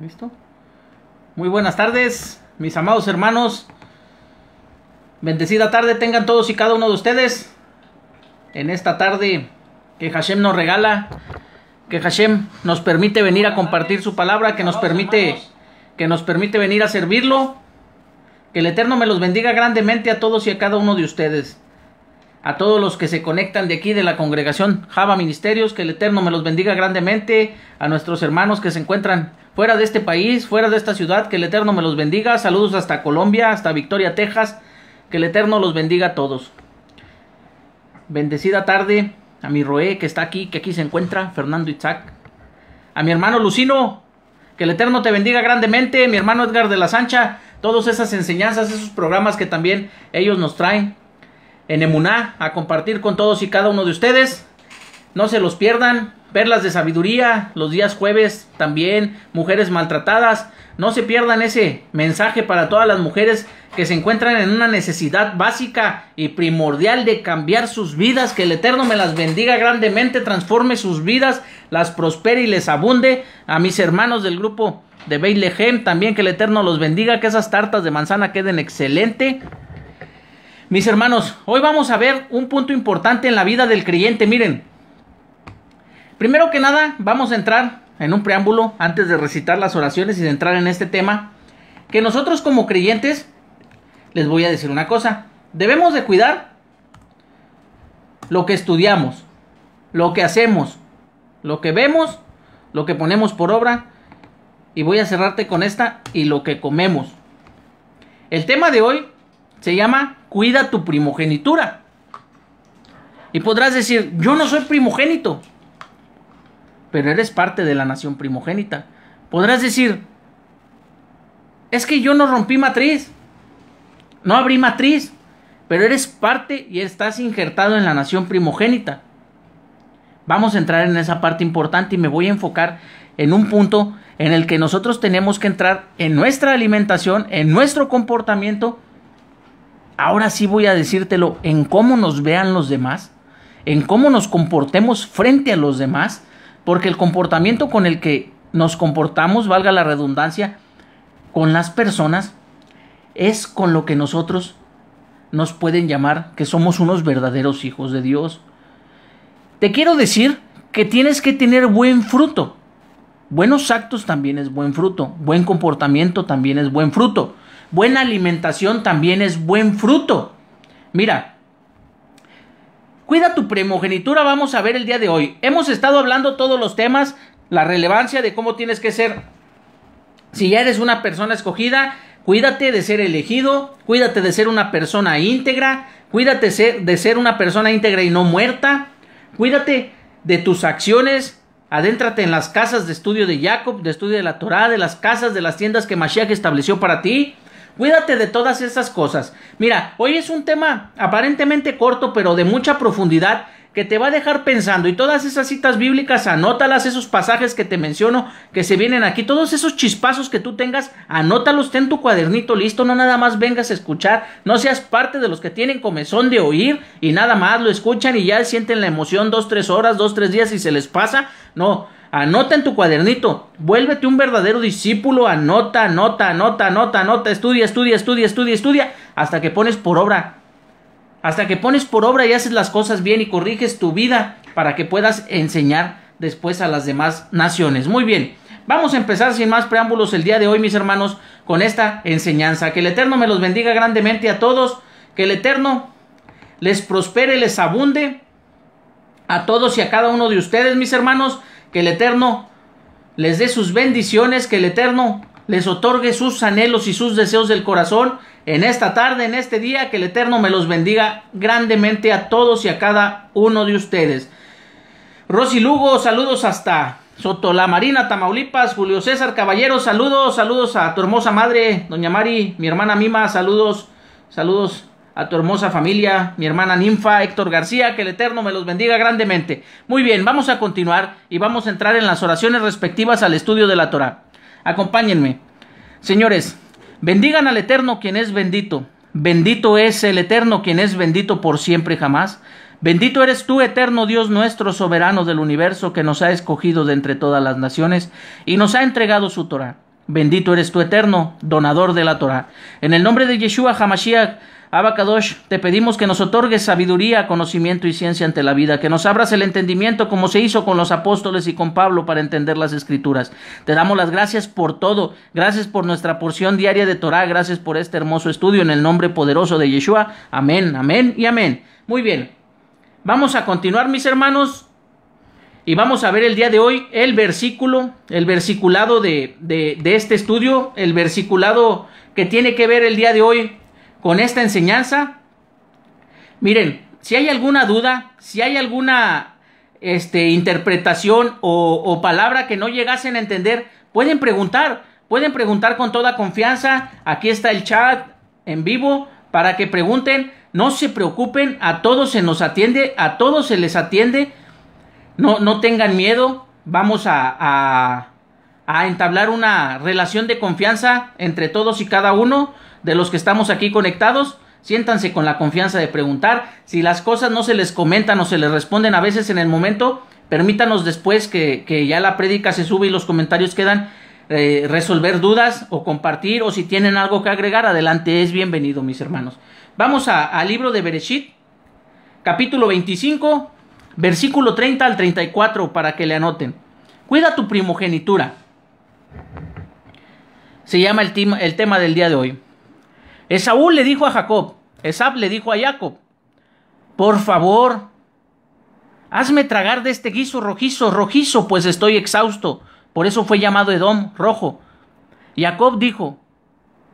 ¿Listo? Muy buenas tardes, mis amados hermanos. Bendecida tarde tengan todos y cada uno de ustedes. En esta tarde que Hashem nos regala, que Hashem nos permite venir a compartir su palabra, que nos permite que nos permite venir a servirlo. Que el Eterno me los bendiga grandemente a todos y a cada uno de ustedes a todos los que se conectan de aquí de la congregación Java Ministerios, que el Eterno me los bendiga grandemente, a nuestros hermanos que se encuentran fuera de este país, fuera de esta ciudad, que el Eterno me los bendiga, saludos hasta Colombia, hasta Victoria, Texas, que el Eterno los bendiga a todos. Bendecida tarde a mi Roé, que está aquí, que aquí se encuentra, Fernando Itzac, a mi hermano Lucino, que el Eterno te bendiga grandemente, mi hermano Edgar de la Sancha, todas esas enseñanzas, esos programas que también ellos nos traen en Emuná a compartir con todos y cada uno de ustedes. No se los pierdan. Perlas de sabiduría, los días jueves también, mujeres maltratadas. No se pierdan ese mensaje para todas las mujeres que se encuentran en una necesidad básica y primordial de cambiar sus vidas. Que el Eterno me las bendiga grandemente, transforme sus vidas, las prospere y les abunde. A mis hermanos del grupo de Beilehem también que el Eterno los bendiga, que esas tartas de manzana queden excelentes mis hermanos, hoy vamos a ver un punto importante en la vida del creyente. Miren, primero que nada, vamos a entrar en un preámbulo antes de recitar las oraciones y de entrar en este tema. Que nosotros como creyentes, les voy a decir una cosa, debemos de cuidar lo que estudiamos, lo que hacemos, lo que vemos, lo que ponemos por obra. Y voy a cerrarte con esta y lo que comemos. El tema de hoy se llama Cuida tu primogenitura. Y podrás decir, yo no soy primogénito, pero eres parte de la nación primogénita. Podrás decir, es que yo no rompí matriz, no abrí matriz, pero eres parte y estás injertado en la nación primogénita. Vamos a entrar en esa parte importante y me voy a enfocar en un punto en el que nosotros tenemos que entrar en nuestra alimentación, en nuestro comportamiento, ahora sí voy a decírtelo en cómo nos vean los demás, en cómo nos comportemos frente a los demás, porque el comportamiento con el que nos comportamos, valga la redundancia, con las personas, es con lo que nosotros nos pueden llamar que somos unos verdaderos hijos de Dios. Te quiero decir que tienes que tener buen fruto. Buenos actos también es buen fruto, buen comportamiento también es buen fruto buena alimentación también es buen fruto. Mira, cuida tu primogenitura, vamos a ver el día de hoy. Hemos estado hablando todos los temas, la relevancia de cómo tienes que ser. Si ya eres una persona escogida, cuídate de ser elegido, cuídate de ser una persona íntegra, cuídate de ser una persona íntegra y no muerta, cuídate de tus acciones, Adéntrate en las casas de estudio de Jacob, de estudio de la Torá, de las casas, de las tiendas que Mashiach estableció para ti. Cuídate de todas esas cosas. Mira, hoy es un tema aparentemente corto, pero de mucha profundidad que te va a dejar pensando. Y todas esas citas bíblicas, anótalas, esos pasajes que te menciono, que se vienen aquí, todos esos chispazos que tú tengas, anótalos, ten tu cuadernito listo, no nada más vengas a escuchar, no seas parte de los que tienen comezón de oír y nada más lo escuchan y ya sienten la emoción dos, tres horas, dos, tres días y se les pasa. No, Anota en tu cuadernito. Vuélvete un verdadero discípulo. Anota, anota, anota, anota, anota. Estudia, estudia, estudia, estudia, estudia. Hasta que pones por obra. Hasta que pones por obra y haces las cosas bien y corriges tu vida para que puedas enseñar después a las demás naciones. Muy bien. Vamos a empezar sin más preámbulos el día de hoy, mis hermanos, con esta enseñanza. Que el Eterno me los bendiga grandemente a todos. Que el Eterno les prospere, les abunde a todos y a cada uno de ustedes, mis hermanos que el Eterno les dé sus bendiciones, que el Eterno les otorgue sus anhelos y sus deseos del corazón en esta tarde, en este día, que el Eterno me los bendiga grandemente a todos y a cada uno de ustedes. Rosy Lugo, saludos hasta Sotolamarina, Marina, Tamaulipas, Julio César Caballero, saludos, saludos a tu hermosa madre, doña Mari, mi hermana Mima, saludos, saludos a tu hermosa familia, mi hermana ninfa, Héctor García, que el Eterno me los bendiga grandemente. Muy bien, vamos a continuar y vamos a entrar en las oraciones respectivas al estudio de la Torah. Acompáñenme. Señores, bendigan al Eterno quien es bendito. Bendito es el Eterno quien es bendito por siempre y jamás. Bendito eres tú, eterno Dios nuestro, soberano del universo, que nos ha escogido de entre todas las naciones y nos ha entregado su Torah. Bendito eres tú, eterno, donador de la Torah. En el nombre de Yeshua Hamashiach, Abacadosh, te pedimos que nos otorgues sabiduría, conocimiento y ciencia ante la vida, que nos abras el entendimiento como se hizo con los apóstoles y con Pablo para entender las escrituras. Te damos las gracias por todo, gracias por nuestra porción diaria de Torah, gracias por este hermoso estudio en el nombre poderoso de Yeshua. Amén, amén y amén. Muy bien, vamos a continuar mis hermanos y vamos a ver el día de hoy el versículo, el versiculado de, de, de este estudio, el versiculado que tiene que ver el día de hoy con esta enseñanza. Miren, si hay alguna duda, si hay alguna este, interpretación o, palabra que no llegasen a entender, pueden preguntar, pueden preguntar con toda confianza. Aquí está el chat en vivo para que pregunten. No se preocupen, a todos se nos atiende, a todos se les atiende. No, no tengan miedo. Vamos a a entablar una relación de confianza entre todos y cada uno de los que estamos aquí conectados. Siéntanse con la confianza de preguntar. Si las cosas no se les comentan o se les responden a veces en el momento, permítanos después que, ya la prédica se sube y los comentarios quedan, eh, resolver dudas o compartir o si tienen algo que agregar, adelante es bienvenido, mis hermanos. Vamos al libro de Bereshit, capítulo 25, versículo 30 al 34, para que le anoten. Cuida tu primogenitura se llama el, tema, del día de hoy. Esaú le dijo a Jacob, Esab le dijo a Jacob, por favor, hazme tragar de este guiso rojizo, rojizo, pues estoy exhausto. Por eso fue llamado Edom, rojo. Jacob dijo,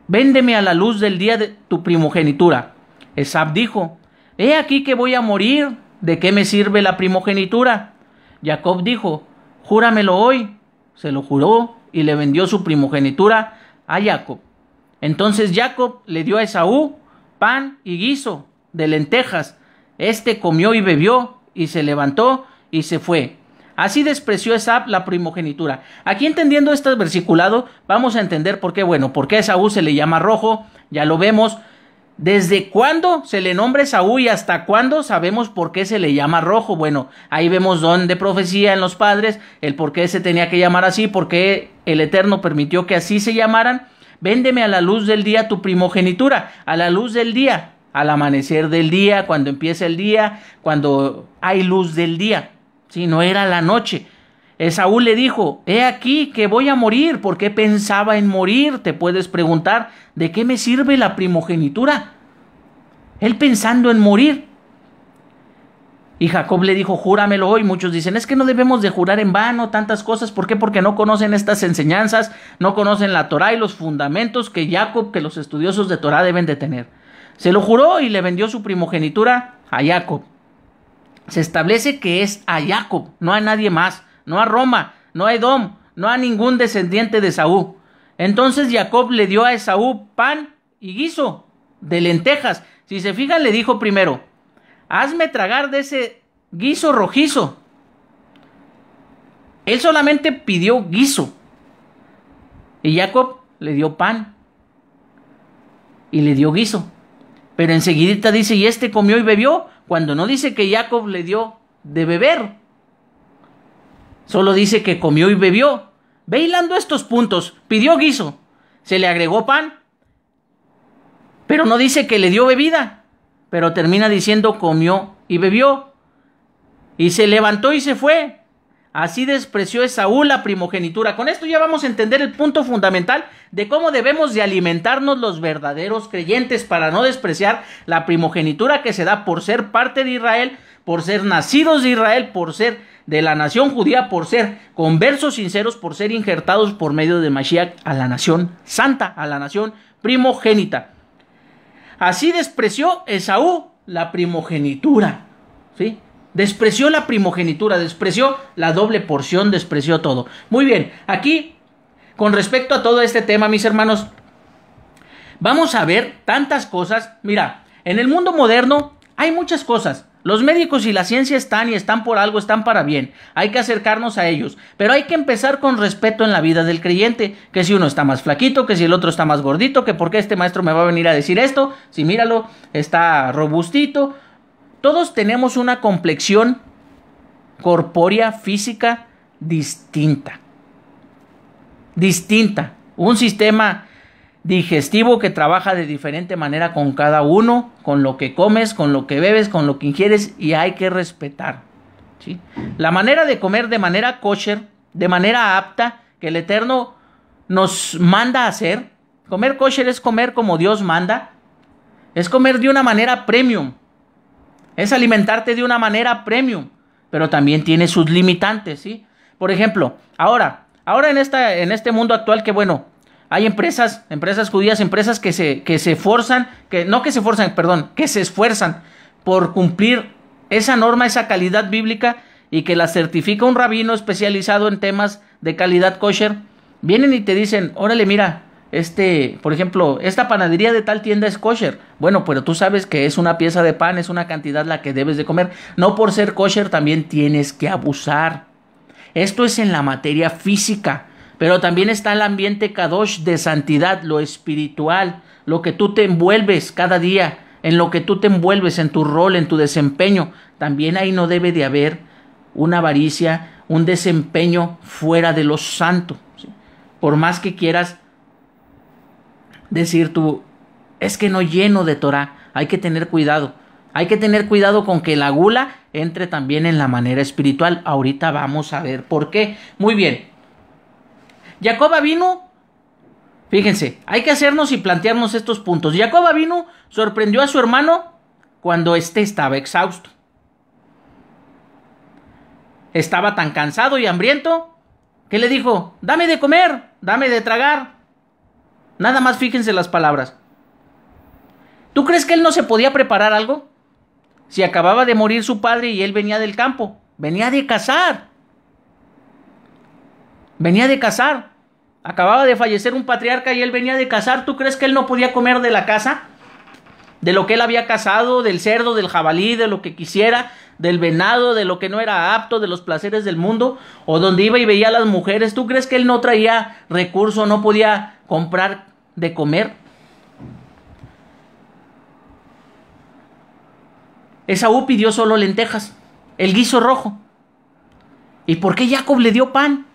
véndeme a la luz del día de tu primogenitura. Esab dijo, he aquí que voy a morir, ¿de qué me sirve la primogenitura? Jacob dijo, júramelo hoy. Se lo juró y le vendió su primogenitura a Jacob. Entonces Jacob le dio a Esaú pan y guiso de lentejas. Este comió y bebió y se levantó y se fue. Así despreció Esaú la primogenitura. Aquí entendiendo este versiculado, vamos a entender por qué, bueno, porque Esaú se le llama rojo, ya lo vemos, ¿Desde cuándo se le nombra Saúl y hasta cuándo sabemos por qué se le llama rojo? Bueno, ahí vemos don profecía en los padres, el por qué se tenía que llamar así, por qué el Eterno permitió que así se llamaran. Véndeme a la luz del día tu primogenitura, a la luz del día, al amanecer del día, cuando empieza el día, cuando hay luz del día. Si no era la noche, Esaú le dijo, he aquí que voy a morir, ¿por qué pensaba en morir? Te puedes preguntar, ¿de qué me sirve la primogenitura? Él pensando en morir. Y Jacob le dijo, júramelo hoy. Muchos dicen, es que no debemos de jurar en vano tantas cosas. ¿Por qué? Porque no conocen estas enseñanzas, no conocen la Torah y los fundamentos que Jacob, que los estudiosos de Torah deben de tener. Se lo juró y le vendió su primogenitura a Jacob. Se establece que es a Jacob, no a nadie más no a Roma, no a Edom, no a ningún descendiente de Saúl. Entonces Jacob le dio a Esaú pan y guiso de lentejas. Si se fijan, le dijo primero, hazme tragar de ese guiso rojizo. Él solamente pidió guiso. Y Jacob le dio pan y le dio guiso. Pero enseguidita dice, y este comió y bebió, cuando no dice que Jacob le dio de beber. Solo dice que comió y bebió. bailando estos puntos. Pidió guiso. Se le agregó pan. Pero no dice que le dio bebida. Pero termina diciendo comió y bebió. Y se levantó y se fue. Así despreció Esaú la primogenitura. Con esto ya vamos a entender el punto fundamental de cómo debemos de alimentarnos los verdaderos creyentes para no despreciar la primogenitura que se da por ser parte de Israel, por ser nacidos de Israel, por ser de la nación judía por ser conversos sinceros, por ser injertados por medio de Mashiach a la nación santa, a la nación primogénita. Así despreció Esaú la primogenitura. ¿Sí? Despreció la primogenitura, despreció la doble porción, despreció todo. Muy bien, aquí, con respecto a todo este tema, mis hermanos, vamos a ver tantas cosas. Mira, en el mundo moderno hay muchas cosas. Los médicos y la ciencia están y están por algo, están para bien. Hay que acercarnos a ellos, pero hay que empezar con respeto en la vida del creyente, que si uno está más flaquito, que si el otro está más gordito, que por qué este maestro me va a venir a decir esto, si míralo, está robustito. Todos tenemos una complexión corpórea física distinta. Distinta. Un sistema digestivo que trabaja de diferente manera con cada uno, con lo que comes, con lo que bebes, con lo que ingieres y hay que respetar. La manera de comer de manera kosher, de manera apta, que el Eterno nos manda a hacer. Comer kosher es comer como Dios manda, es comer de una manera premium, es alimentarte de una manera premium, pero también tiene sus limitantes, ¿sí? Por ejemplo, ahora, ahora en, esta, en este mundo actual que bueno, hay empresas, empresas judías, empresas que se, que se forzan, que no que se forzan, perdón, que se esfuerzan por cumplir esa norma, esa calidad bíblica y que la certifica un rabino especializado en temas de calidad kosher. Vienen y te dicen, órale, mira, este, por ejemplo, esta panadería de tal tienda es kosher. Bueno, pero tú sabes que es una pieza de pan, es una cantidad la que debes de comer. No por ser kosher también tienes que abusar. Esto es en la materia física. Pero también está el ambiente kadosh de santidad, lo espiritual, lo que tú te envuelves cada día, en lo que tú te envuelves, en tu rol, en tu desempeño. También ahí no debe de haber una avaricia, un desempeño fuera de lo santo. Por más que quieras decir tú, es que no lleno de Torah, hay que tener cuidado. Hay que tener cuidado con que la gula entre también en la manera espiritual. Ahorita vamos a ver por qué. Muy bien, Jacoba vino, fíjense, hay que hacernos y plantearnos estos puntos. Jacoba vino, sorprendió a su hermano cuando éste estaba exhausto. Estaba tan cansado y hambriento que le dijo, dame de comer, dame de tragar. Nada más fíjense las palabras. ¿Tú crees que él no se podía preparar algo? Si acababa de morir su padre y él venía del campo, venía de cazar. Venía de cazar. Acababa de fallecer un patriarca y él venía de cazar. ¿Tú crees que él no podía comer de la casa? De lo que él había cazado, del cerdo, del jabalí, de lo que quisiera, del venado, de lo que no era apto, de los placeres del mundo, o donde iba y veía a las mujeres. ¿Tú crees que él no traía recurso, no podía comprar de comer? Esaú pidió solo lentejas, el guiso rojo. ¿Y por qué Jacob le dio pan?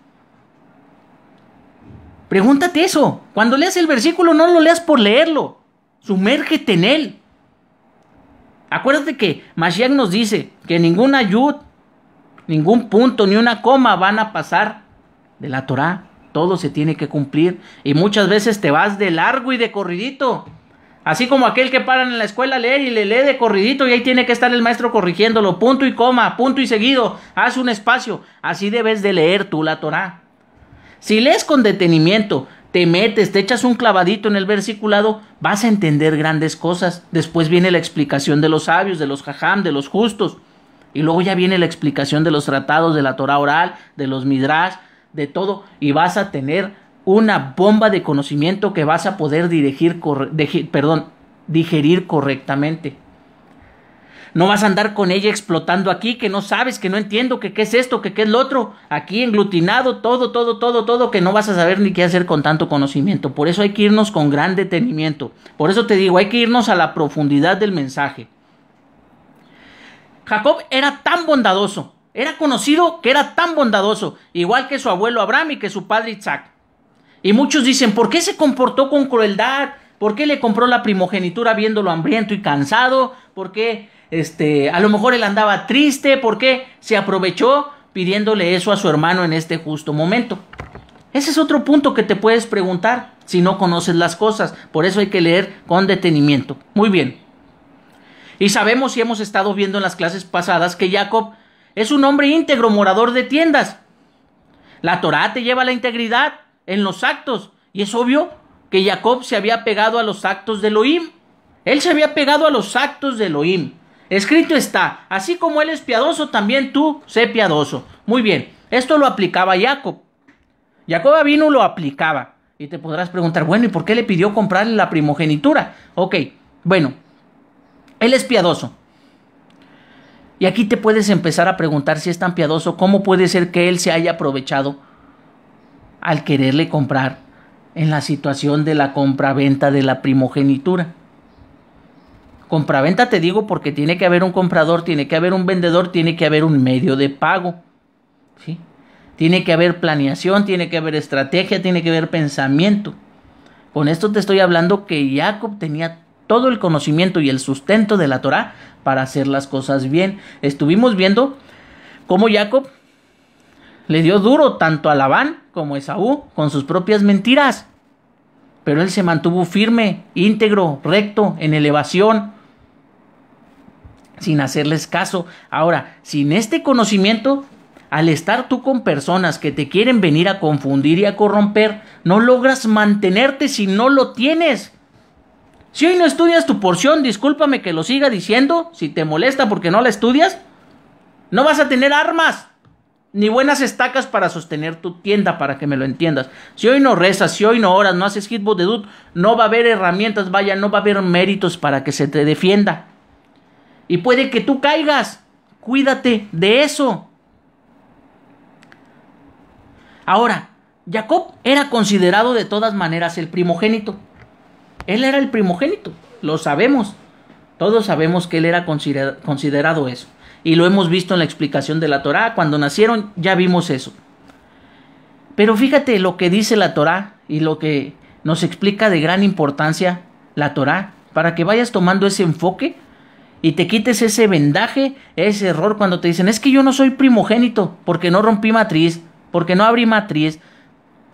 Pregúntate eso. Cuando leas el versículo, no lo leas por leerlo. Sumérgete en él. Acuérdate que Mashiach nos dice que ninguna ayud, ningún punto, ni una coma van a pasar de la Torah. Todo se tiene que cumplir. Y muchas veces te vas de largo y de corridito. Así como aquel que paran en la escuela a leer y le lee de corridito y ahí tiene que estar el maestro corrigiéndolo. Punto y coma, punto y seguido. Haz un espacio. Así debes de leer tú la Torah. Si lees con detenimiento, te metes, te echas un clavadito en el versiculado, vas a entender grandes cosas. Después viene la explicación de los sabios, de los jajam, de los justos. Y luego ya viene la explicación de los tratados, de la Torah oral, de los midrash, de todo. Y vas a tener una bomba de conocimiento que vas a poder dirigir, perdón, digerir correctamente. No vas a andar con ella explotando aquí, que no sabes, que no entiendo, que qué es esto, que qué es lo otro. Aquí englutinado, todo, todo, todo, todo, que no vas a saber ni qué hacer con tanto conocimiento. Por eso hay que irnos con gran detenimiento. Por eso te digo, hay que irnos a la profundidad del mensaje. Jacob era tan bondadoso, era conocido que era tan bondadoso, igual que su abuelo Abraham y que su padre Isaac. Y muchos dicen, ¿por qué se comportó con crueldad? ¿Por qué le compró la primogenitura viéndolo hambriento y cansado? ¿Por qué este, a lo mejor él andaba triste porque se aprovechó pidiéndole eso a su hermano en este justo momento. Ese es otro punto que te puedes preguntar si no conoces las cosas. Por eso hay que leer con detenimiento. Muy bien. Y sabemos y hemos estado viendo en las clases pasadas que Jacob es un hombre íntegro, morador de tiendas. La Torá te lleva la integridad en los actos. Y es obvio que Jacob se había pegado a los actos de Elohim. Él se había pegado a los actos de Elohim. Escrito está, así como él es piadoso, también tú sé piadoso. Muy bien, esto lo aplicaba Jacob. Jacob vino lo aplicaba. Y te podrás preguntar, bueno, ¿y por qué le pidió comprarle la primogenitura? Ok, bueno, él es piadoso. Y aquí te puedes empezar a preguntar si es tan piadoso, cómo puede ser que él se haya aprovechado al quererle comprar en la situación de la compra-venta de la primogenitura. Compraventa te digo porque tiene que haber un comprador, tiene que haber un vendedor, tiene que haber un medio de pago. ¿sí? Tiene que haber planeación, tiene que haber estrategia, tiene que haber pensamiento. Con esto te estoy hablando que Jacob tenía todo el conocimiento y el sustento de la Torá para hacer las cosas bien. Estuvimos viendo cómo Jacob le dio duro tanto a Labán como a Esaú con sus propias mentiras. Pero él se mantuvo firme, íntegro, recto, en elevación, sin hacerles caso. Ahora, sin este conocimiento, al estar tú con personas que te quieren venir a confundir y a corromper, no logras mantenerte si no lo tienes. Si hoy no estudias tu porción, discúlpame que lo siga diciendo, si te molesta porque no la estudias, no vas a tener armas ni buenas estacas para sostener tu tienda, para que me lo entiendas. Si hoy no rezas, si hoy no oras, no haces hitbox de dud, no va a haber herramientas, vaya, no va a haber méritos para que se te defienda. Y puede que tú caigas. Cuídate de eso. Ahora, Jacob era considerado de todas maneras el primogénito. Él era el primogénito, lo sabemos. Todos sabemos que él era considerado eso. Y lo hemos visto en la explicación de la Torá. Cuando nacieron ya vimos eso. Pero fíjate lo que dice la Torá y lo que nos explica de gran importancia la Torá para que vayas tomando ese enfoque y te quites ese vendaje, ese error cuando te dicen, es que yo no soy primogénito porque no rompí matriz, porque no abrí matriz,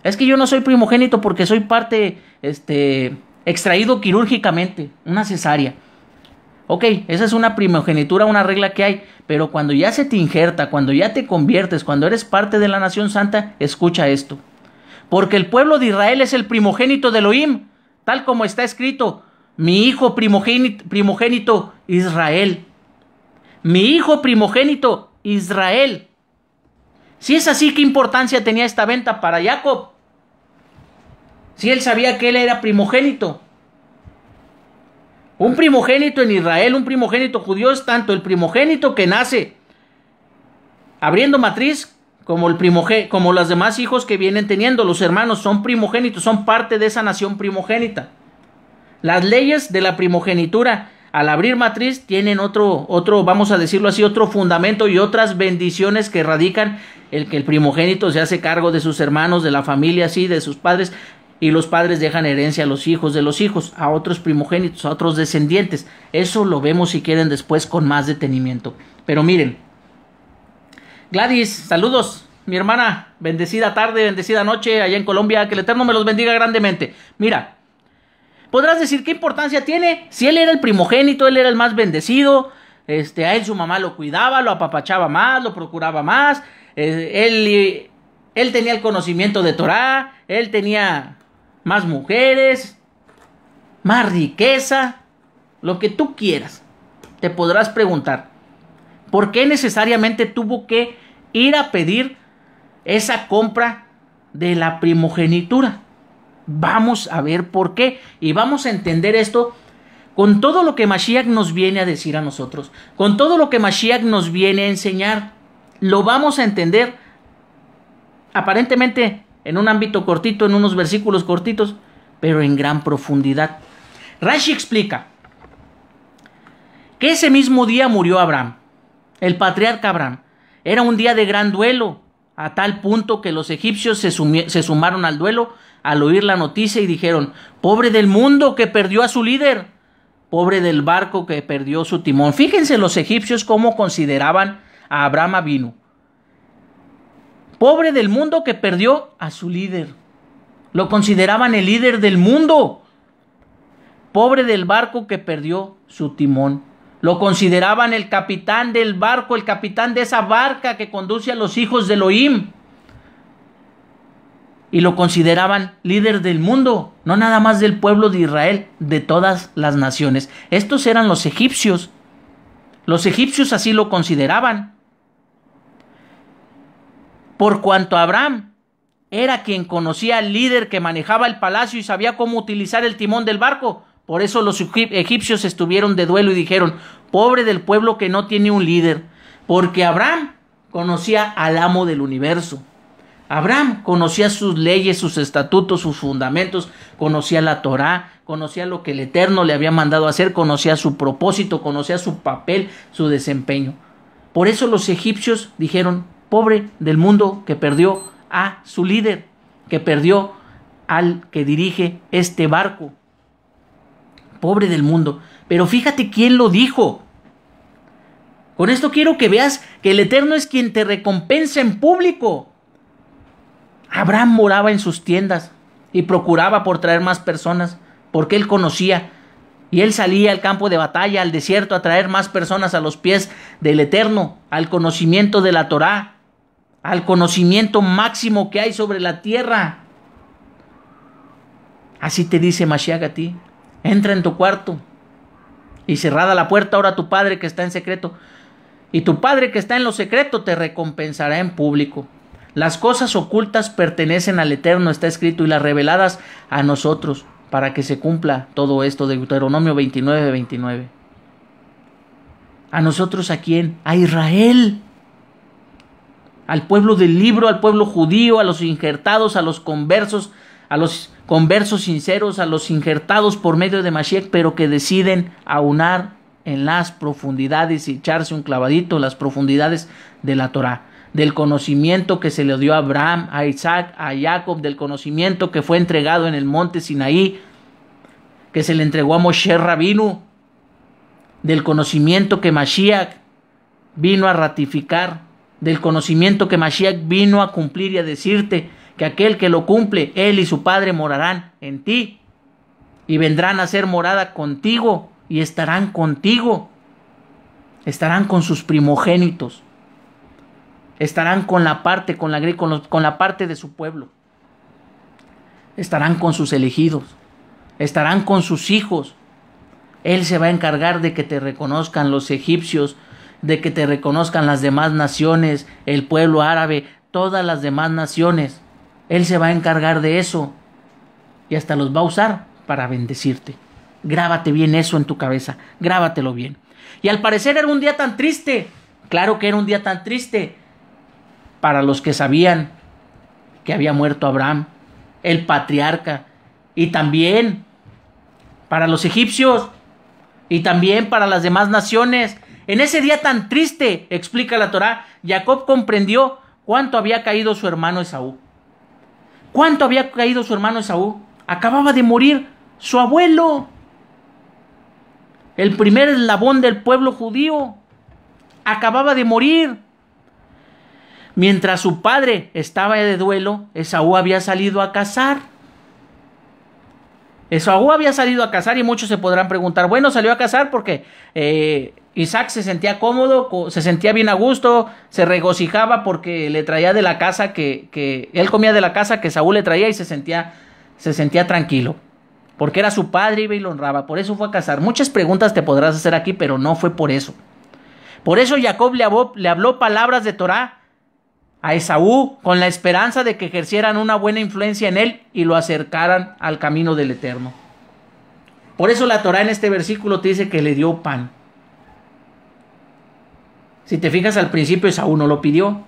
es que yo no soy primogénito porque soy parte, este, extraído quirúrgicamente, una cesárea. Ok, esa es una primogenitura, una regla que hay, pero cuando ya se te injerta, cuando ya te conviertes, cuando eres parte de la nación santa, escucha esto. Porque el pueblo de Israel es el primogénito de Elohim, tal como está escrito, mi hijo primogénito, primogénito Israel. Mi hijo primogénito Israel. Si es así, ¿qué importancia tenía esta venta para Jacob? Si él sabía que él era primogénito. Un primogénito en Israel, un primogénito judío es tanto el primogénito que nace abriendo matriz como, el como los demás hijos que vienen teniendo. Los hermanos son primogénitos, son parte de esa nación primogénita. Las leyes de la primogenitura al abrir matriz tienen otro, otro, vamos a decirlo así, otro fundamento y otras bendiciones que radican el que el primogénito se hace cargo de sus hermanos, de la familia, sí, de sus padres, y los padres dejan herencia a los hijos de los hijos, a otros primogénitos, a otros descendientes. Eso lo vemos si quieren después con más detenimiento. Pero miren, Gladys, saludos, mi hermana, bendecida tarde, bendecida noche allá en Colombia, que el Eterno me los bendiga grandemente. Mira, podrás decir qué importancia tiene si él era el primogénito, él era el más bendecido, este, a él su mamá lo cuidaba, lo apapachaba más, lo procuraba más, eh, él, él tenía el conocimiento de Torah, él tenía más mujeres, más riqueza, lo que tú quieras. Te podrás preguntar, ¿por qué necesariamente tuvo que ir a pedir esa compra de la primogenitura? Vamos a ver por qué y vamos a entender esto con todo lo que Mashiach nos viene a decir a nosotros, con todo lo que Mashiach nos viene a enseñar. Lo vamos a entender aparentemente en un ámbito cortito, en unos versículos cortitos, pero en gran profundidad. Rashi explica que ese mismo día murió Abraham, el patriarca Abraham. Era un día de gran duelo, a tal punto que los egipcios se, se sumaron al duelo al oír la noticia y dijeron, pobre del mundo que perdió a su líder, pobre del barco que perdió su timón. Fíjense los egipcios cómo consideraban a Abraham Avinu. Pobre del mundo que perdió a su líder. Lo consideraban el líder del mundo. Pobre del barco que perdió su timón. Lo consideraban el capitán del barco, el capitán de esa barca que conduce a los hijos de Elohim y lo consideraban líder del mundo, no nada más del pueblo de Israel, de todas las naciones. Estos eran los egipcios. Los egipcios así lo consideraban. Por cuanto Abraham era quien conocía al líder que manejaba el palacio y sabía cómo utilizar el timón del barco, por eso los egipcios estuvieron de duelo y dijeron, pobre del pueblo que no tiene un líder, porque Abraham conocía al amo del universo. Abraham conocía sus leyes, sus estatutos, sus fundamentos, conocía la Torá, conocía lo que el Eterno le había mandado hacer, conocía su propósito, conocía su papel, su desempeño. Por eso los egipcios dijeron, pobre del mundo que perdió a su líder, que perdió al que dirige este barco. Pobre del mundo. Pero fíjate quién lo dijo. Con esto quiero que veas que el Eterno es quien te recompensa en público. Abraham moraba en sus tiendas y procuraba por traer más personas, porque él conocía. Y él salía al campo de batalla, al desierto, a traer más personas a los pies del Eterno, al conocimiento de la Torá, al conocimiento máximo que hay sobre la tierra. Así te dice Mashiach a ti. Entra en tu cuarto y cerrada la puerta, ahora tu Padre que está en secreto. Y tu Padre que está en lo secreto te recompensará en público. Las cosas ocultas pertenecen al Eterno, está escrito, y las reveladas a nosotros, para que se cumpla todo esto de Deuteronomio 29, 29. ¿A nosotros a quién? A Israel. Al pueblo del libro, al pueblo judío, a los injertados, a los conversos, a los conversos sinceros, a los injertados por medio de Mashiach, pero que deciden aunar en las profundidades y echarse un clavadito, las profundidades de la Torah del conocimiento que se le dio a Abraham, a Isaac, a Jacob, del conocimiento que fue entregado en el monte Sinaí, que se le entregó a Moshe Rabinu, del conocimiento que Mashiach vino a ratificar, del conocimiento que Mashiach vino a cumplir y a decirte que aquel que lo cumple, él y su padre morarán en ti y vendrán a ser morada contigo y estarán contigo, estarán con sus primogénitos estarán con la parte, con la, parte de su pueblo. Estarán con sus elegidos, estarán con sus hijos. Él se va a encargar de que te reconozcan los egipcios, de que te reconozcan las demás naciones, el pueblo árabe, todas las demás naciones. Él se va a encargar de eso y hasta los va a usar para bendecirte. Grábate bien eso en tu cabeza, grábatelo bien. Y al parecer era un día tan triste, claro que era un día tan triste, para los que sabían que había muerto Abraham, el patriarca, y también para los egipcios, y también para las demás naciones. En ese día tan triste, explica la Torá, Jacob comprendió cuánto había caído su hermano Esaú. ¿Cuánto había caído su hermano Esaú? Acababa de morir su abuelo, el primer eslabón del pueblo judío. Acababa de morir. Mientras su padre estaba de duelo, Esaú había salido a cazar. Esaú había salido a cazar y muchos se podrán preguntar, bueno, salió a cazar porque eh, Isaac se sentía cómodo, se sentía bien a gusto, se regocijaba porque le traía de la casa que, que él comía de la casa que Saúl le traía y se sentía, se sentía tranquilo. Porque era su padre iba y lo honraba, por eso fue a cazar. Muchas preguntas te podrás hacer aquí, pero no fue por eso. Por eso Jacob le habló, le habló palabras de Torah a Esaú con la esperanza de que ejercieran una buena influencia en él y lo acercaran al camino del Eterno. Por eso la Torah en este versículo te dice que le dio pan. Si te fijas al principio Esaú no lo pidió.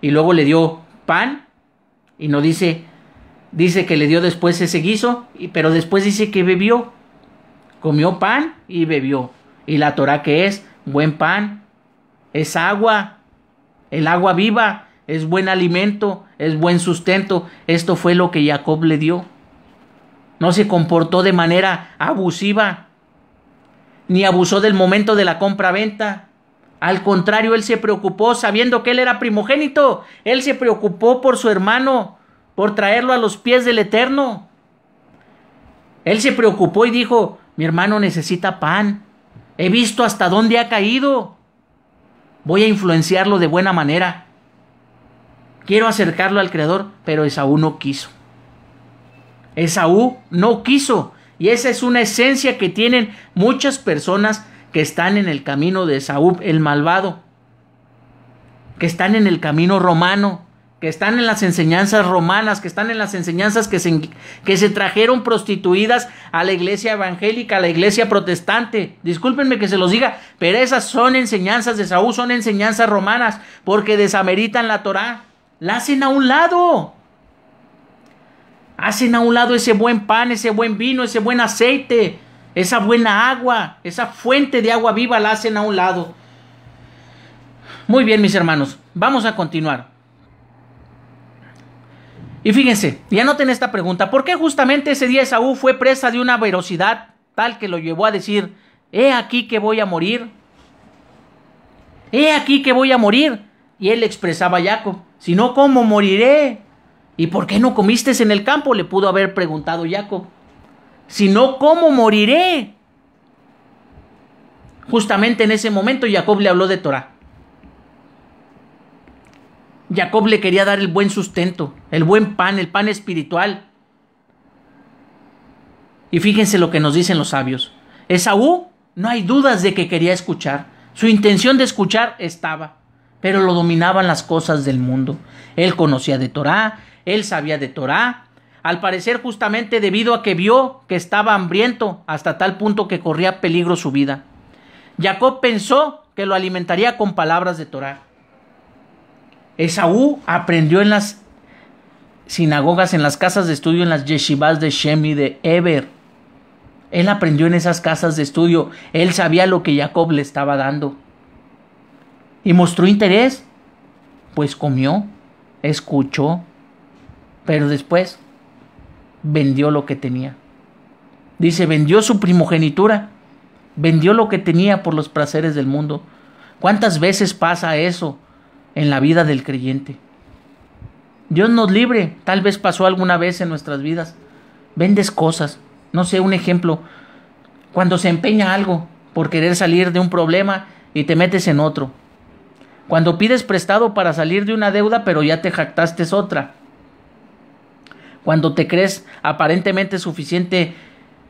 Y luego le dio pan y no dice dice que le dio después ese guiso, pero después dice que bebió. Comió pan y bebió. Y la Torah que es buen pan es agua el agua viva es buen alimento, es buen sustento. Esto fue lo que Jacob le dio. No se comportó de manera abusiva, ni abusó del momento de la compra-venta. Al contrario, él se preocupó, sabiendo que él era primogénito, él se preocupó por su hermano, por traerlo a los pies del Eterno. Él se preocupó y dijo, mi hermano necesita pan, he visto hasta dónde ha caído, Voy a influenciarlo de buena manera. Quiero acercarlo al Creador, pero Esaú no quiso. Esaú no quiso. Y esa es una esencia que tienen muchas personas que están en el camino de Esaú, el malvado, que están en el camino romano, que están en las enseñanzas romanas, que están en las enseñanzas que se, que se trajeron prostituidas a la iglesia evangélica, a la iglesia protestante. Discúlpenme que se los diga, pero esas son enseñanzas de Saúl, son enseñanzas romanas, porque desameritan la Torá. La hacen a un lado. Hacen a un lado ese buen pan, ese buen vino, ese buen aceite, esa buena agua, esa fuente de agua viva la hacen a un lado. Muy bien, mis hermanos, vamos a continuar. Y fíjense, ya noten esta pregunta, ¿por qué justamente ese día Esaú fue presa de una verosidad tal que lo llevó a decir, he aquí que voy a morir? He aquí que voy a morir. Y él expresaba a Jacob, si no cómo moriré. ¿Y por qué no comiste en el campo? le pudo haber preguntado Jacob. Si no cómo moriré. Justamente en ese momento Jacob le habló de Torah. Jacob le quería dar el buen sustento, el buen pan, el pan espiritual. Y fíjense lo que nos dicen los sabios. Esaú, no hay dudas de que quería escuchar. Su intención de escuchar estaba, pero lo dominaban las cosas del mundo. Él conocía de Torá, él sabía de Torá. Al parecer justamente debido a que vio que estaba hambriento hasta tal punto que corría peligro su vida. Jacob pensó que lo alimentaría con palabras de Torá. Esaú aprendió en las sinagogas, en las casas de estudio, en las yeshivas de Shem y de Eber. Él aprendió en esas casas de estudio. Él sabía lo que Jacob le estaba dando. Y mostró interés. Pues comió, escuchó, pero después vendió lo que tenía. Dice, vendió su primogenitura, vendió lo que tenía por los placeres del mundo. ¿Cuántas veces pasa eso? en la vida del creyente. Dios nos libre, tal vez pasó alguna vez en nuestras vidas. Vendes cosas, no sé, un ejemplo, cuando se empeña algo por querer salir de un problema y te metes en otro. Cuando pides prestado para salir de una deuda pero ya te jactaste otra. Cuando te crees aparentemente suficiente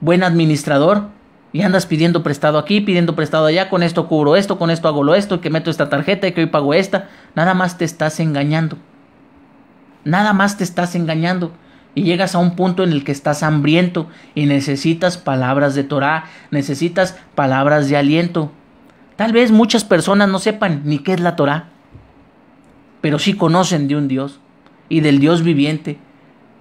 buen administrador y andas pidiendo prestado aquí, pidiendo prestado allá, con esto cubro esto, con esto hago lo esto, que meto esta tarjeta y que hoy pago esta. Nada más te estás engañando. Nada más te estás engañando. Y llegas a un punto en el que estás hambriento y necesitas palabras de Torah, necesitas palabras de aliento. Tal vez muchas personas no sepan ni qué es la Torah, pero sí conocen de un Dios y del Dios viviente,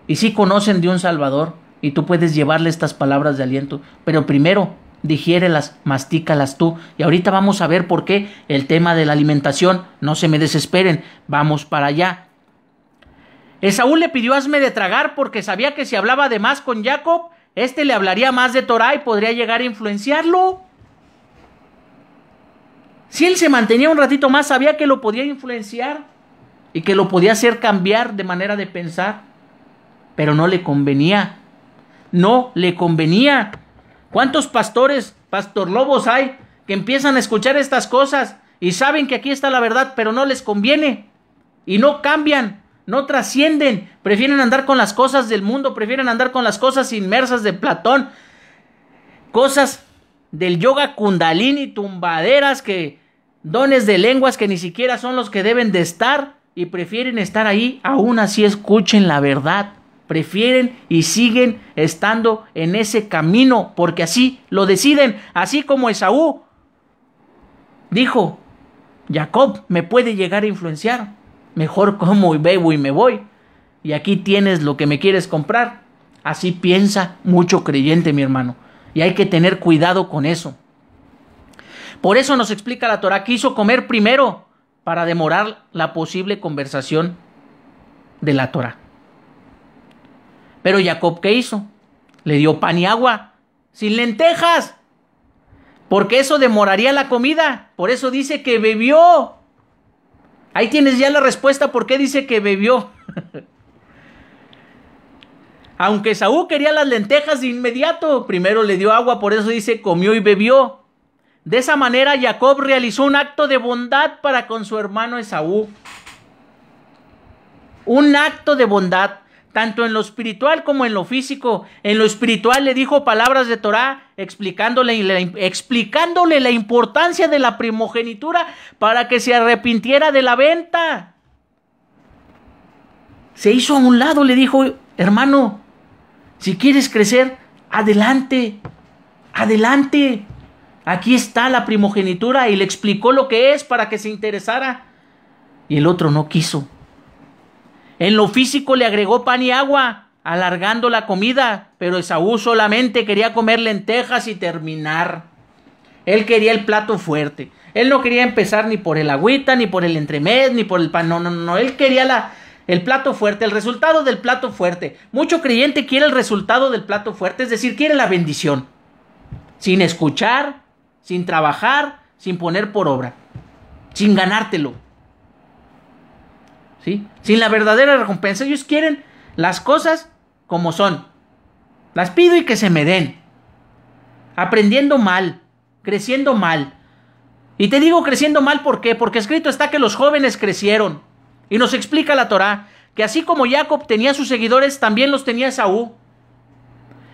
y sí conocen de un Salvador, y tú puedes llevarle estas palabras de aliento, pero primero digiérelas, mastícalas tú. Y ahorita vamos a ver por qué el tema de la alimentación, no se me desesperen, vamos para allá. Esaú le pidió hazme de tragar porque sabía que si hablaba de más con Jacob, este le hablaría más de Torah y podría llegar a influenciarlo. Si él se mantenía un ratito más, sabía que lo podía influenciar y que lo podía hacer cambiar de manera de pensar, pero no le convenía no le convenía. ¿Cuántos pastores, pastor lobos hay que empiezan a escuchar estas cosas y saben que aquí está la verdad, pero no les conviene? Y no cambian, no trascienden, prefieren andar con las cosas del mundo, prefieren andar con las cosas inmersas de Platón, cosas del yoga kundalini, tumbaderas que dones de lenguas que ni siquiera son los que deben de estar y prefieren estar ahí, aún así escuchen la verdad prefieren y siguen estando en ese camino porque así lo deciden, así como Esaú dijo, Jacob me puede llegar a influenciar, mejor como y bebo y me voy, y aquí tienes lo que me quieres comprar. Así piensa mucho creyente, mi hermano, y hay que tener cuidado con eso. Por eso nos explica la Torah quiso comer primero para demorar la posible conversación de la Torah. Pero Jacob, ¿qué hizo? Le dio pan y agua, sin lentejas, porque eso demoraría la comida. Por eso dice que bebió. Ahí tienes ya la respuesta por qué dice que bebió. Aunque Saúl quería las lentejas de inmediato, primero le dio agua, por eso dice comió y bebió. De esa manera Jacob realizó un acto de bondad para con su hermano Esaú. Un acto de bondad tanto en lo espiritual como en lo físico. En lo espiritual le dijo palabras de Torá explicándole explicándole la importancia de la primogenitura para que se arrepintiera de la venta. Se hizo a un lado, le dijo, hermano, si quieres crecer, adelante, adelante. Aquí está la primogenitura y le explicó lo que es para que se interesara. Y el otro no quiso. En lo físico le agregó pan y agua, alargando la comida, pero Esaú solamente quería comer lentejas y terminar. Él quería el plato fuerte. Él no quería empezar ni por el agüita, ni por el entremés, ni por el pan. No, no, no. Él quería la, el plato fuerte, el resultado del plato fuerte. Mucho creyente quiere el resultado del plato fuerte, es decir, quiere la bendición. Sin escuchar, sin trabajar, sin poner por obra, sin ganártelo. ¿sí? Sin la verdadera recompensa. Ellos quieren las cosas como son. Las pido y que se me den. Aprendiendo mal, creciendo mal. Y te digo creciendo mal ¿por qué? Porque escrito está que los jóvenes crecieron. Y nos explica la Torá que así como Jacob tenía sus seguidores, también los tenía Saúl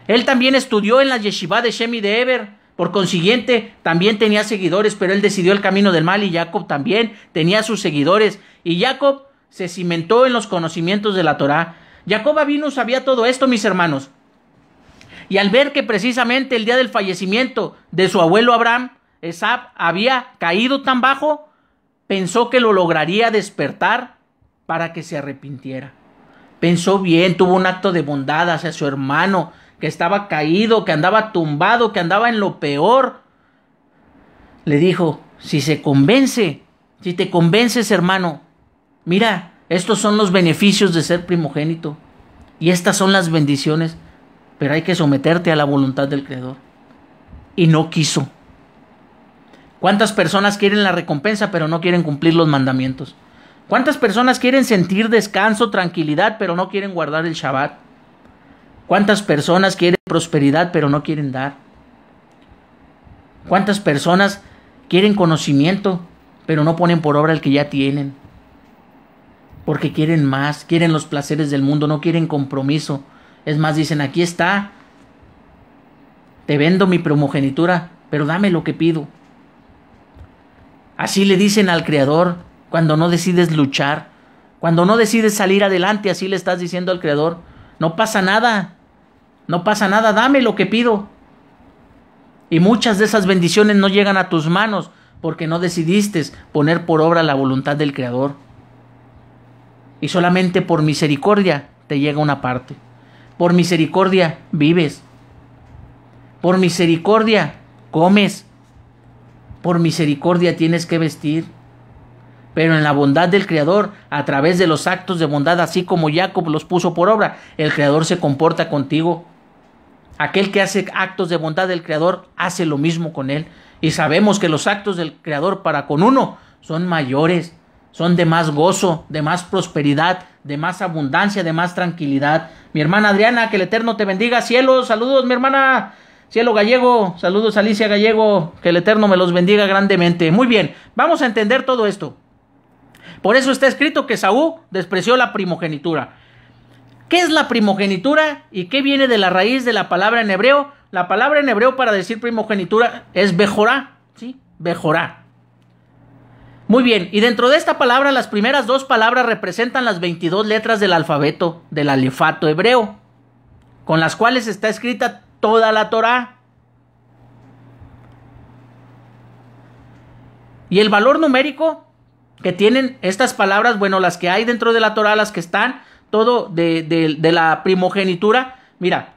Él también estudió en la yeshiva de shemi de Eber. Por consiguiente, también tenía seguidores, pero él decidió el camino del mal y Jacob también tenía sus seguidores. Y Jacob se cimentó en los conocimientos de la Torá. Jacob Avinu sabía todo esto, mis hermanos. Y al ver que precisamente el día del fallecimiento de su abuelo Abraham, Esab había caído tan bajo, pensó que lo lograría despertar para que se arrepintiera. Pensó bien, tuvo un acto de bondad hacia su hermano, que estaba caído, que andaba tumbado, que andaba en lo peor. Le dijo, si se convence, si te convences hermano, mira, estos son los beneficios de ser primogénito y estas son las bendiciones, pero hay que someterte a la voluntad del Creador. Y no quiso. ¿Cuántas personas quieren la recompensa pero no quieren cumplir los mandamientos? ¿Cuántas personas quieren sentir descanso, tranquilidad, pero no quieren guardar el Shabbat? ¿Cuántas personas quieren prosperidad, pero no quieren dar? ¿Cuántas personas quieren conocimiento, pero no ponen por obra el que ya tienen? porque quieren más, quieren los placeres del mundo, no quieren compromiso. Es más, dicen, aquí está, te vendo mi primogenitura, pero dame lo que pido. Así le dicen al Creador cuando no decides luchar, cuando no decides salir adelante, así le estás diciendo al Creador, no pasa nada, no pasa nada, dame lo que pido. Y muchas de esas bendiciones no llegan a tus manos porque no decidiste poner por obra la voluntad del Creador y solamente por misericordia te llega una parte. Por misericordia vives. Por misericordia comes. Por misericordia tienes que vestir. Pero en la bondad del Creador, a través de los actos de bondad, así como Jacob los puso por obra, el Creador se comporta contigo. Aquel que hace actos de bondad del Creador hace lo mismo con él. Y sabemos que los actos del Creador para con uno son mayores son de más gozo, de más prosperidad, de más abundancia, de más tranquilidad. Mi hermana Adriana, que el Eterno te bendiga. Cielo, saludos, mi hermana. Cielo Gallego, saludos Alicia Gallego, que el Eterno me los bendiga grandemente. Muy bien, vamos a entender todo esto. Por eso está escrito que Saúl despreció la primogenitura. ¿Qué es la primogenitura y qué viene de la raíz de la palabra en hebreo? La palabra en hebreo para decir primogenitura es Bejorá, ¿sí? Bejorá. Muy bien, y dentro de esta palabra las primeras dos palabras representan las 22 letras del alfabeto, del alefato hebreo, con las cuales está escrita toda la Torá. Y el valor numérico que tienen estas palabras, bueno, las que hay dentro de la Torá, las que están, todo de, de, de la primogenitura, mira,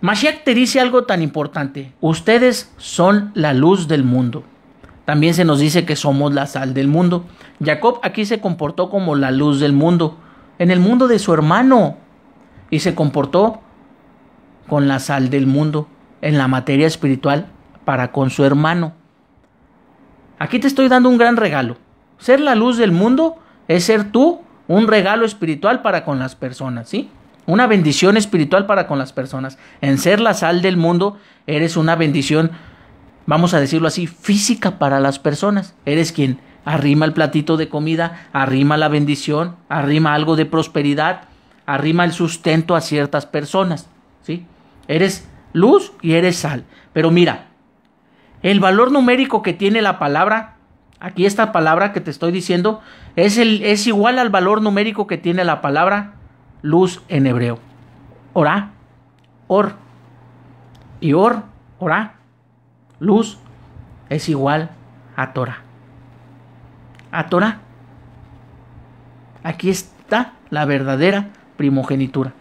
Mashiach te dice algo tan importante, ustedes son la luz del mundo. También se nos dice que somos la sal del mundo. Jacob aquí se comportó como la luz del mundo, en el mundo de su hermano, y se comportó con la sal del mundo, en la materia espiritual, para con su hermano. Aquí te estoy dando un gran regalo. Ser la luz del mundo es ser tú un regalo espiritual para con las personas, ¿sí? Una bendición espiritual para con las personas. En ser la sal del mundo, eres una bendición espiritual vamos a decirlo así, física para las personas. Eres quien arrima el platito de comida, arrima la bendición, arrima algo de prosperidad, arrima el sustento a ciertas personas, ¿sí? Eres luz y eres sal. Pero mira, el valor numérico que tiene la palabra, aquí esta palabra que te estoy diciendo, es, el, es igual al valor numérico que tiene la palabra luz en hebreo. Orá, or. Y or, orá luz es igual a Torah. A Torah. Aquí está la verdadera primogenitura.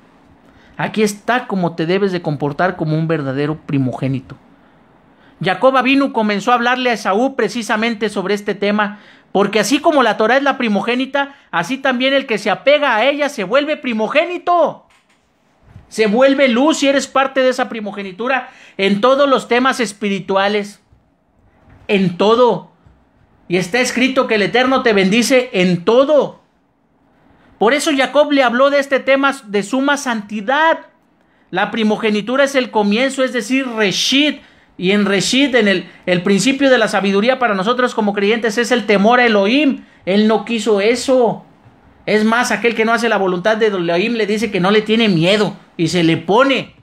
Aquí está cómo te debes de comportar como un verdadero primogénito. Jacob Abinu comenzó a hablarle a Esaú precisamente sobre este tema, porque así como la Torah es la primogénita, así también el que se apega a ella se vuelve primogénito se vuelve luz y eres parte de esa primogenitura en todos los temas espirituales, en todo. Y está escrito que el Eterno te bendice en todo. Por eso Jacob le habló de este tema de suma santidad. La primogenitura es el comienzo, es decir, Reshid. Y en Reshid, en el, el principio de la sabiduría para nosotros como creyentes, es el temor a Elohim. Él no quiso eso. Es más, aquel que no hace la voluntad de Elohim le dice que no le tiene miedo, y se le pone.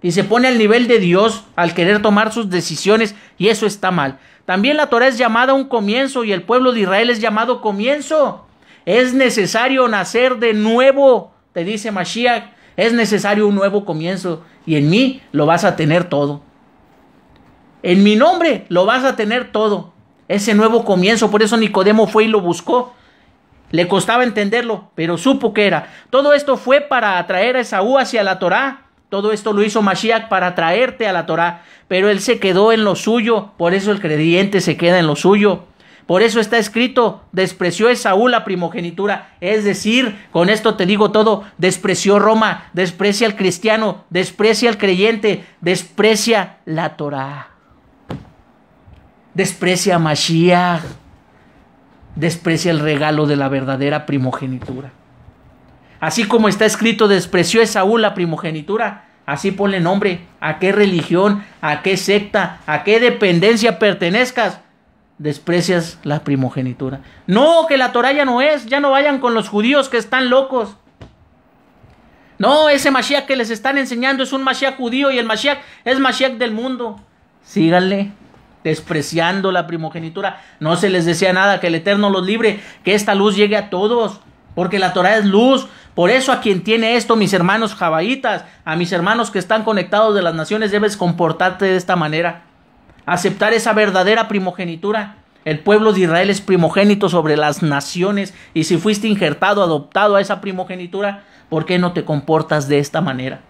Y se pone al nivel de Dios al querer tomar sus decisiones y eso está mal. También la Torah es llamada un comienzo y el pueblo de Israel es llamado comienzo. Es necesario nacer de nuevo, te dice Mashiach. Es necesario un nuevo comienzo y en mí lo vas a tener todo. En mi nombre lo vas a tener todo. Ese nuevo comienzo, por eso Nicodemo fue y lo buscó. Le costaba entenderlo, pero supo que era. Todo esto fue para atraer a Esaú hacia la Torá. Todo esto lo hizo Mashiach para traerte a la Torá, pero él se quedó en lo suyo, por eso el creyente se queda en lo suyo. Por eso está escrito, despreció Esaú la primogenitura. Es decir, con esto te digo todo, despreció Roma, desprecia al cristiano, desprecia al creyente, desprecia la Torá. Desprecia a Mashiach desprecia el regalo de la verdadera primogenitura. Así como está escrito, despreció Esaú la primogenitura. Así ponle nombre a qué religión, a qué secta, a qué dependencia pertenezcas. Desprecias la primogenitura. No, que la Torah ya no es. Ya no vayan con los judíos que están locos. No, ese Mashiach que les están enseñando es un Mashiach judío y el Mashiach es Mashiach del mundo. Síganle despreciando la primogenitura. No se les decía nada, que el Eterno los libre, que esta luz llegue a todos, porque la Torah es luz. Por eso a quien tiene esto, mis hermanos jabaitas, a mis hermanos que están conectados de las naciones, debes comportarte de esta manera. Aceptar esa verdadera primogenitura. El pueblo de Israel es primogénito sobre las naciones y si fuiste injertado, adoptado a esa primogenitura, ¿por qué no te comportas de esta manera?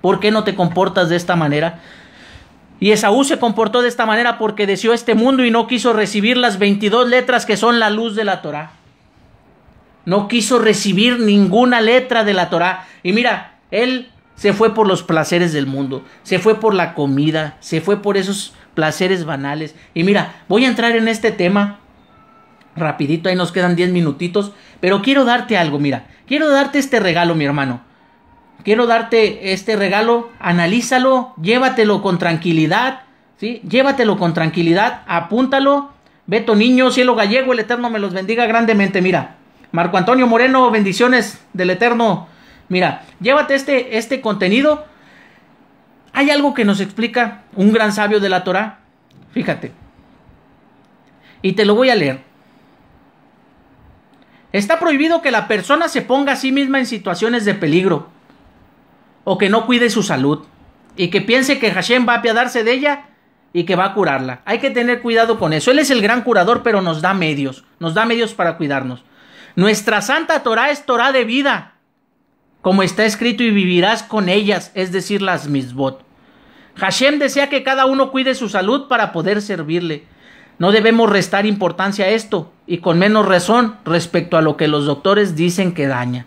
¿Por qué no te comportas de esta manera? Y Esaú se comportó de esta manera porque deseó este mundo y no quiso recibir las 22 letras que son la luz de la Torá. No quiso recibir ninguna letra de la Torá. Y mira, él se fue por los placeres del mundo, se fue por la comida, se fue por esos placeres banales. Y mira, voy a entrar en este tema rapidito, ahí nos quedan 10 minutitos, pero quiero darte algo, mira, quiero darte este regalo, mi hermano quiero darte este regalo, analízalo, llévatelo con tranquilidad, ¿sí? Llévatelo con tranquilidad, apúntalo. Beto Niño, cielo gallego, el Eterno me los bendiga grandemente. Mira, Marco Antonio Moreno, bendiciones del Eterno. Mira, llévate este, este contenido. Hay algo que nos explica un gran sabio de la Torah. Fíjate. Y te lo voy a leer. Está prohibido que la persona se ponga a sí misma en situaciones de peligro o que no cuide su salud y que piense que Hashem va a apiadarse de ella y que va a curarla. Hay que tener cuidado con eso. Él es el gran curador, pero nos da medios, nos da medios para cuidarnos. Nuestra santa Torah es Torah de vida, como está escrito, y vivirás con ellas, es decir, las misbot. Hashem desea que cada uno cuide su salud para poder servirle. No debemos restar importancia a esto, y con menos razón respecto a lo que los doctores dicen que daña.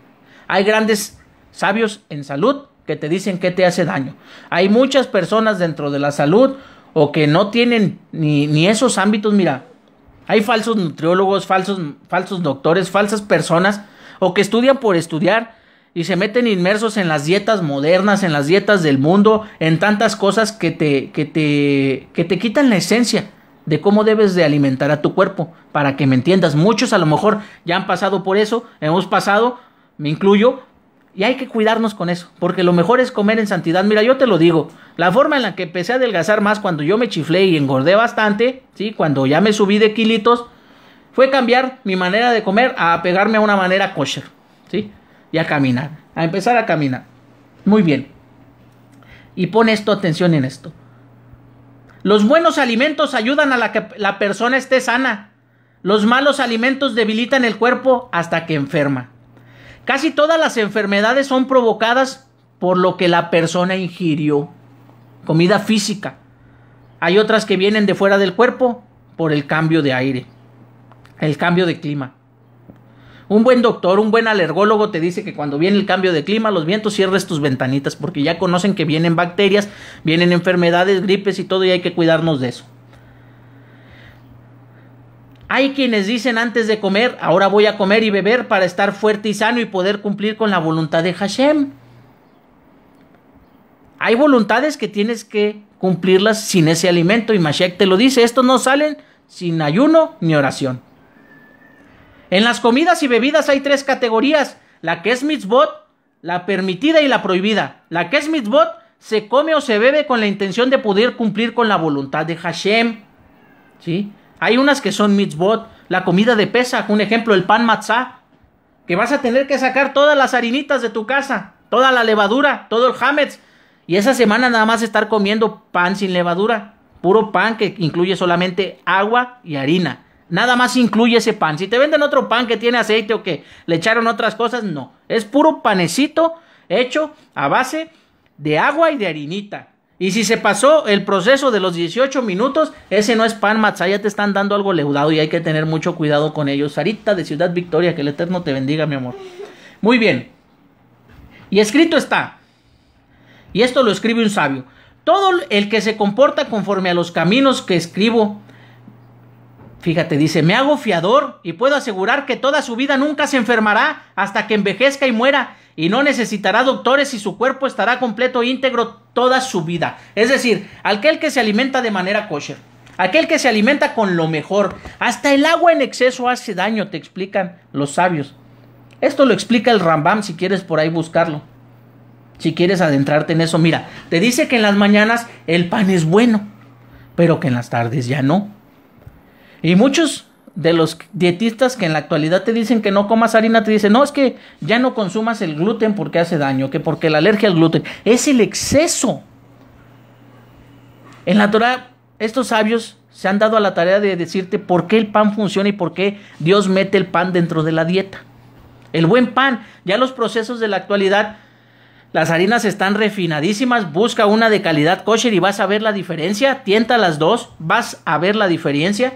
Hay grandes sabios en salud que te dicen que te hace daño. Hay muchas personas dentro de la salud o que no tienen ni, esos ámbitos, mira, hay falsos nutriólogos, falsos, falsos doctores, falsas personas o que estudian por estudiar y se meten inmersos en las dietas modernas, en las dietas del mundo, en tantas cosas que te, que te, que te quitan la esencia de cómo debes de alimentar a tu cuerpo, para que me entiendas. Muchos a lo mejor ya han pasado por eso, hemos pasado, me incluyo, y hay que cuidarnos con eso, porque lo mejor es comer en santidad. Mira, yo te lo digo, la forma en la que empecé a adelgazar más cuando yo me chiflé y engordé bastante, ¿sí? cuando ya me subí de kilitos, fue cambiar mi manera de comer a pegarme a una manera kosher, ¿sí? Y a caminar, a empezar a caminar. Muy bien. Y pon esto atención en esto. Los buenos alimentos ayudan a la que la persona esté sana. Los malos alimentos debilitan el cuerpo hasta que enferma. Casi todas las enfermedades son provocadas por lo que la persona ingirió. Comida física. Hay otras que vienen de fuera del cuerpo por el cambio de aire, el cambio de clima. Un buen doctor, un buen alergólogo te dice que cuando viene el cambio de clima, los vientos cierres tus ventanitas porque ya conocen que vienen bacterias, vienen enfermedades, gripes y todo y hay que cuidarnos de eso. Hay quienes dicen antes de comer, ahora voy a comer y beber para estar fuerte y sano y poder cumplir con la voluntad de Hashem. Hay voluntades que tienes que cumplirlas sin ese alimento y Mashek te lo dice, estos no salen sin ayuno ni oración. En las comidas y bebidas hay tres categorías, la que es mitzvot, la permitida y la prohibida. La que es mitzvot se come o se bebe con la intención de poder cumplir con la voluntad de Hashem. ¿Sí? Hay unas que son mitzvot, la comida de pesa, un ejemplo, el pan matzah, que vas a tener que sacar todas las harinitas de tu casa, toda la levadura, todo el hametz, y esa semana nada más estar comiendo pan sin levadura, puro pan que incluye solamente agua y harina. Nada más incluye ese pan. Si te venden otro pan que tiene aceite o que le echaron otras cosas, no. Es puro panecito hecho a base de agua y de harinita. Y si se pasó el proceso de los 18 minutos, ese no es pan matzá, ya te están dando algo leudado y hay que tener mucho cuidado con ellos. Sarita de Ciudad Victoria, que el Eterno te bendiga, mi amor. Muy bien. Y escrito está. Y esto lo escribe un sabio. Todo el que se comporta conforme a los caminos que escribo, fíjate, dice, me hago fiador y puedo asegurar que toda su vida nunca se enfermará hasta que envejezca y muera y no necesitará doctores y su cuerpo estará completo e íntegro toda su vida. Es decir, aquel que se alimenta de manera kosher, aquel que se alimenta con lo mejor, hasta el agua en exceso hace daño, te explican los sabios. Esto lo explica el Rambam si quieres por ahí buscarlo. Si quieres adentrarte en eso, mira, te dice que en las mañanas el pan es bueno, pero que en las tardes ya no. Y muchos de los dietistas que en la actualidad te dicen que no comas harina, te dicen, no, es que ya no consumas el gluten porque hace daño, que porque la alergia al gluten. Es el exceso. En la Torah, estos sabios se han dado a la tarea de decirte por qué el pan funciona y por qué Dios mete el pan dentro de la dieta. El buen pan, ya los procesos de la actualidad, las harinas están refinadísimas, busca una de calidad kosher y vas a ver la diferencia, tienta las dos, vas a ver la diferencia.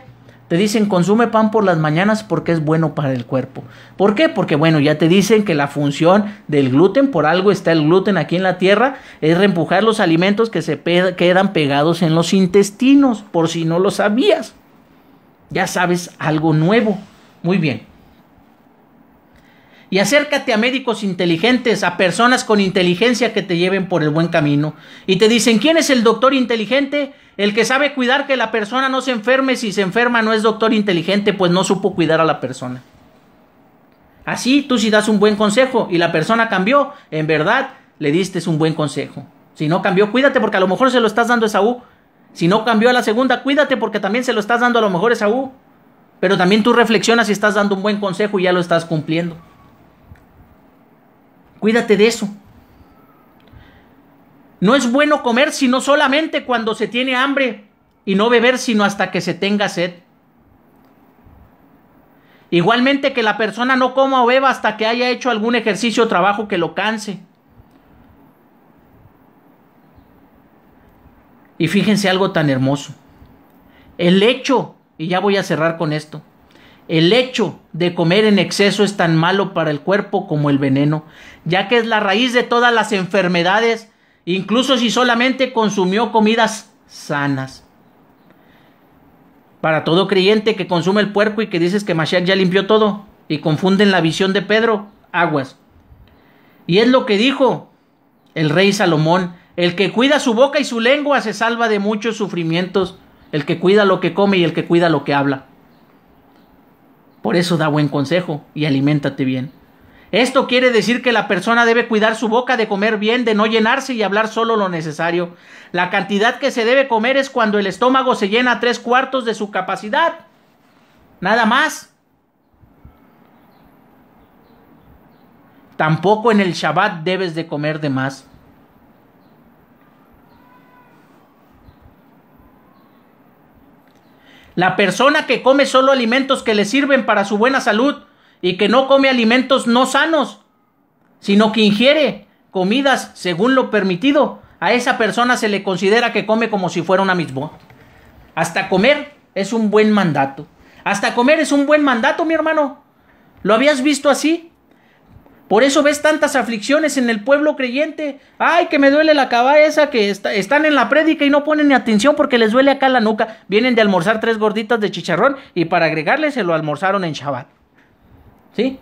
Te dicen consume pan por las mañanas porque es bueno para el cuerpo. ¿Por qué? Porque bueno, ya te dicen que la función del gluten, por algo está el gluten aquí en la tierra, es reempujar los alimentos que se quedan pegados en los intestinos, por si no lo sabías. Ya sabes algo nuevo. Muy bien. Y acércate a médicos inteligentes, a personas con inteligencia que te lleven por el buen camino. Y te dicen, ¿quién es el doctor inteligente? El que sabe cuidar que la persona no se enferme, si se enferma no es doctor inteligente, pues no supo cuidar a la persona. Así tú si das un buen consejo y la persona cambió, en verdad le diste un buen consejo. Si no cambió, cuídate porque a lo mejor se lo estás dando a U. Si no cambió a la segunda, cuídate porque también se lo estás dando a lo mejor a U. Pero también tú reflexionas si estás dando un buen consejo y ya lo estás cumpliendo. Cuídate de eso. No es bueno comer sino solamente cuando se tiene hambre y no beber sino hasta que se tenga sed. Igualmente que la persona no coma o beba hasta que haya hecho algún ejercicio o trabajo que lo canse. Y fíjense algo tan hermoso. El hecho, y ya voy a cerrar con esto, el hecho de comer en exceso es tan malo para el cuerpo como el veneno, ya que es la raíz de todas las enfermedades incluso si solamente consumió comidas sanas. Para todo creyente que consume el puerco y que dices que Mashiach ya limpió todo y confunden la visión de Pedro, aguas. Y es lo que dijo el rey Salomón, el que cuida su boca y su lengua se salva de muchos sufrimientos, el que cuida lo que come y el que cuida lo que habla. Por eso da buen consejo y aliméntate bien. Esto quiere decir que la persona debe cuidar su boca de comer bien, de no llenarse y hablar solo lo necesario. La cantidad que se debe comer es cuando el estómago se llena a tres cuartos de su capacidad. Nada más. Tampoco en el Shabbat debes de comer de más. La persona que come solo alimentos que le sirven para su buena salud y que no come alimentos no sanos, sino que ingiere comidas según lo permitido, a esa persona se le considera que come como si fuera una misma. Hasta comer es un buen mandato. Hasta comer es un buen mandato, mi hermano. ¿Lo habías visto así? Por eso ves tantas aflicciones en el pueblo creyente. Ay, que me duele la cabeza, que están en la prédica y no ponen ni atención porque les duele acá la nuca. Vienen de almorzar tres gorditas de chicharrón y para agregarle se lo almorzaron en Shabbat. ¿Sí?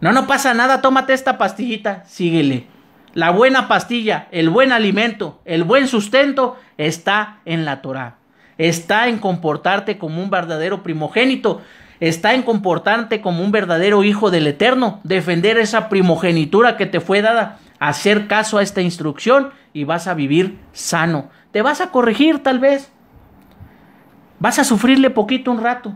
No, no pasa nada, tómate esta pastillita, síguele. La buena pastilla, el buen alimento, el buen sustento está en la Torah. Está en comportarte como un verdadero primogénito. Está en comportarte como un verdadero hijo del Eterno. Defender esa primogenitura que te fue dada. Hacer caso a esta instrucción y vas a vivir sano. Te vas a corregir tal vez. Vas a sufrirle poquito un rato.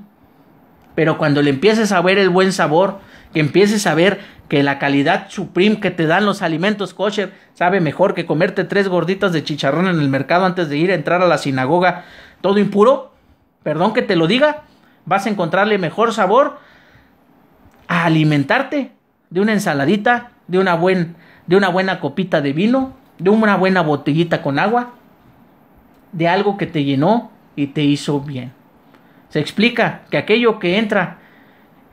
Pero cuando le empieces a ver el buen sabor, que empieces a ver que la calidad supreme que te dan los alimentos kosher sabe mejor que comerte tres gorditas de chicharrón en el mercado antes de ir a entrar a la sinagoga todo impuro, perdón que te lo diga, vas a encontrarle mejor sabor a alimentarte de una ensaladita, de una, buen, de una buena copita de vino, de una buena botellita con agua, de algo que te llenó y te hizo bien. Se explica que aquello que entra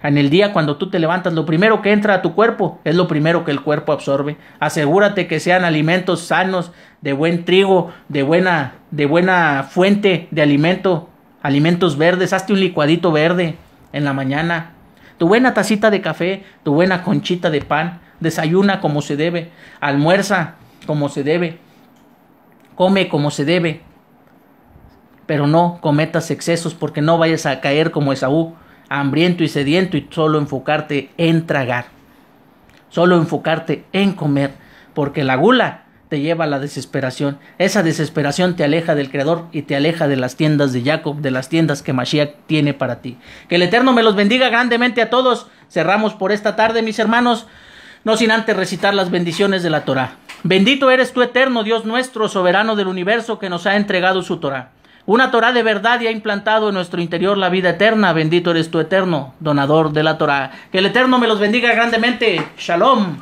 en el día cuando tú te levantas, lo primero que entra a tu cuerpo es lo primero que el cuerpo absorbe. Asegúrate que sean alimentos sanos, de buen trigo, de buena, de buena fuente de alimento, alimentos verdes. Hazte un licuadito verde en la mañana. Tu buena tacita de café, tu buena conchita de pan. Desayuna como se debe, almuerza como se debe, come como se debe pero no cometas excesos porque no vayas a caer como Esaú, hambriento y sediento y solo enfocarte en tragar, solo enfocarte en comer, porque la gula te lleva a la desesperación. Esa desesperación te aleja del Creador y te aleja de las tiendas de Jacob, de las tiendas que Mashiach tiene para ti. Que el Eterno me los bendiga grandemente a todos. Cerramos por esta tarde, mis hermanos, no sin antes recitar las bendiciones de la Torah. Bendito eres tú, Eterno Dios nuestro, soberano del universo, que nos ha entregado su Torah. Una Torah de verdad y ha implantado en nuestro interior la vida eterna. Bendito eres tu eterno, donador de la Torah. Que el Eterno me los bendiga grandemente. Shalom.